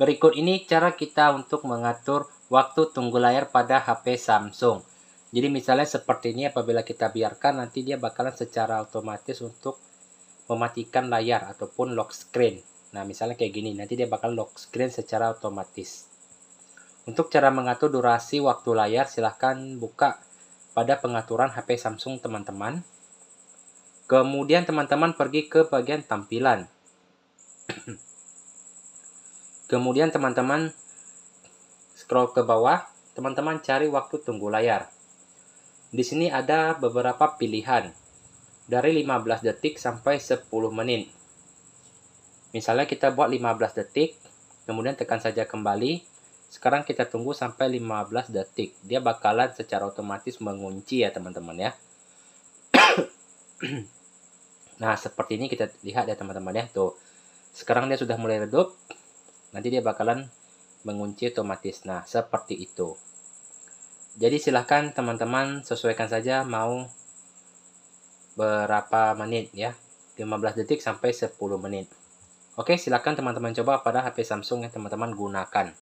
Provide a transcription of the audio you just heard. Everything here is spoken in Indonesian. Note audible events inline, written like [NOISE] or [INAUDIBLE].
Berikut ini cara kita untuk mengatur waktu tunggu layar pada HP Samsung. Jadi misalnya seperti ini apabila kita biarkan nanti dia bakalan secara otomatis untuk mematikan layar ataupun lock screen. Nah misalnya kayak gini nanti dia bakal lock screen secara otomatis. Untuk cara mengatur durasi waktu layar, silahkan buka pada pengaturan HP Samsung teman-teman. Kemudian teman-teman pergi ke bagian tampilan. [CLEARS THROAT] Kemudian teman-teman scroll ke bawah, teman-teman cari waktu tunggu layar. Di sini ada beberapa pilihan, dari 15 detik sampai 10 menit. Misalnya kita buat 15 detik, kemudian tekan saja kembali, sekarang kita tunggu sampai 15 detik. Dia bakalan secara otomatis mengunci ya teman-teman ya. [CLEARS THROAT] nah seperti ini kita lihat ya teman-teman ya. Tuh. Sekarang dia sudah mulai redup. Nanti dia bakalan mengunci otomatis. Nah seperti itu. Jadi silahkan teman-teman sesuaikan saja mau berapa menit ya. 15 detik sampai 10 menit. Oke, silahkan teman-teman coba pada HP Samsung yang teman-teman gunakan.